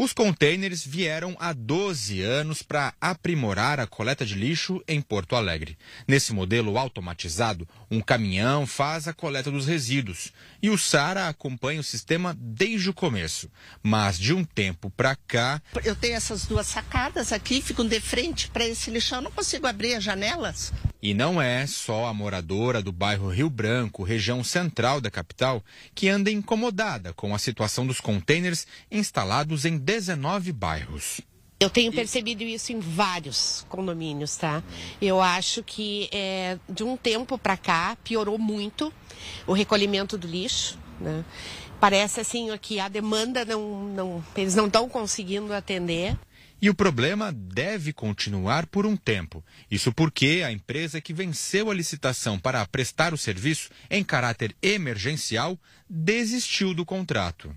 Os contêineres vieram há 12 anos para aprimorar a coleta de lixo em Porto Alegre. Nesse modelo automatizado, um caminhão faz a coleta dos resíduos e o SARA acompanha o sistema desde o começo. Mas de um tempo para cá. Eu tenho essas duas sacadas aqui, ficam de frente para esse lixão, eu não consigo abrir as janelas e não é só a moradora do bairro Rio Branco, região central da capital, que anda incomodada com a situação dos contêineres instalados em 19 bairros. Eu tenho percebido isso em vários condomínios, tá? Eu acho que é, de um tempo para cá piorou muito o recolhimento do lixo, né? Parece assim que a demanda não, não eles não estão conseguindo atender. E o problema deve continuar por um tempo. Isso porque a empresa que venceu a licitação para prestar o serviço em caráter emergencial desistiu do contrato.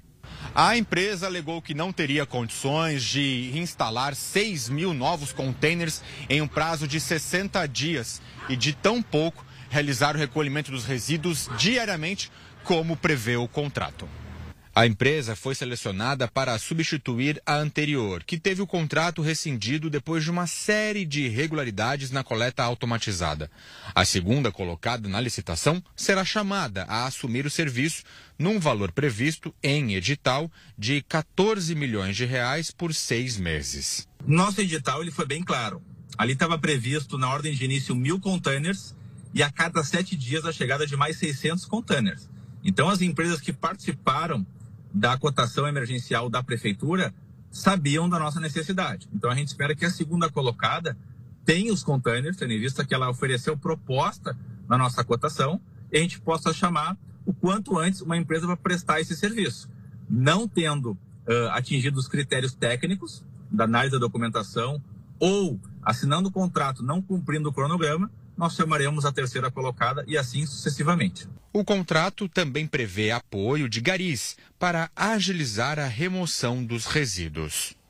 A empresa alegou que não teria condições de instalar 6 mil novos contêineres em um prazo de 60 dias e de tão pouco realizar o recolhimento dos resíduos diariamente como prevê o contrato. A empresa foi selecionada para substituir a anterior, que teve o contrato rescindido depois de uma série de irregularidades na coleta automatizada. A segunda colocada na licitação será chamada a assumir o serviço num valor previsto em edital de 14 milhões de reais por seis meses. Nosso edital ele foi bem claro. Ali estava previsto na ordem de início mil containers e a cada sete dias a chegada de mais 600 containers. Então as empresas que participaram da cotação emergencial da prefeitura sabiam da nossa necessidade. Então a gente espera que a segunda colocada tenha os containers, tendo em vista que ela ofereceu proposta na nossa cotação, e a gente possa chamar o quanto antes uma empresa para prestar esse serviço. Não tendo uh, atingido os critérios técnicos da análise da documentação ou assinando o contrato não cumprindo o cronograma, nós chamaremos a terceira colocada e assim sucessivamente. O contrato também prevê apoio de garis para agilizar a remoção dos resíduos.